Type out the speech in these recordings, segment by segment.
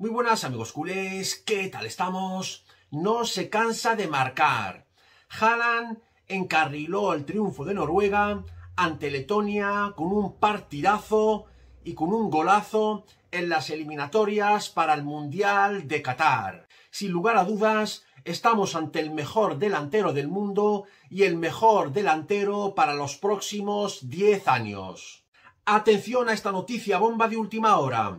Muy buenas amigos culés, ¿qué tal estamos? No se cansa de marcar. Haaland encarriló el triunfo de Noruega ante Letonia con un partidazo y con un golazo en las eliminatorias para el Mundial de Qatar. Sin lugar a dudas, estamos ante el mejor delantero del mundo y el mejor delantero para los próximos 10 años. Atención a esta noticia bomba de última hora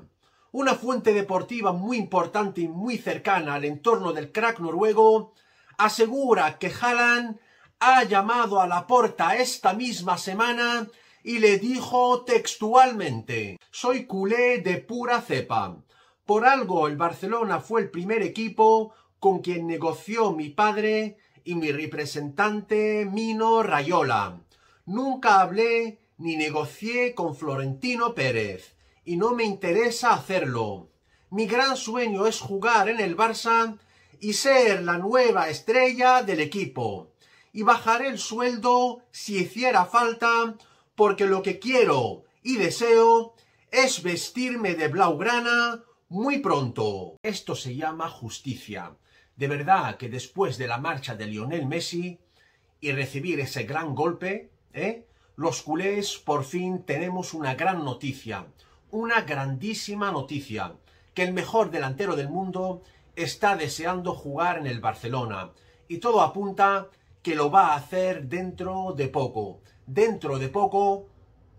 una fuente deportiva muy importante y muy cercana al entorno del crack noruego, asegura que Haaland ha llamado a la porta esta misma semana y le dijo textualmente Soy culé de pura cepa. Por algo el Barcelona fue el primer equipo con quien negoció mi padre y mi representante Mino Rayola. Nunca hablé ni negocié con Florentino Pérez y no me interesa hacerlo. Mi gran sueño es jugar en el Barça y ser la nueva estrella del equipo. Y bajaré el sueldo si hiciera falta, porque lo que quiero y deseo es vestirme de blaugrana muy pronto. Esto se llama justicia. De verdad que después de la marcha de Lionel Messi y recibir ese gran golpe, ¿eh? los culés por fin tenemos una gran noticia una grandísima noticia, que el mejor delantero del mundo está deseando jugar en el Barcelona y todo apunta que lo va a hacer dentro de poco. Dentro de poco,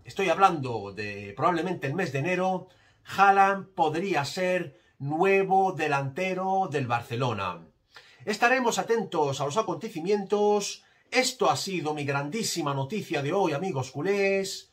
estoy hablando de probablemente el mes de enero, Haaland podría ser nuevo delantero del Barcelona. Estaremos atentos a los acontecimientos. Esto ha sido mi grandísima noticia de hoy, amigos culés.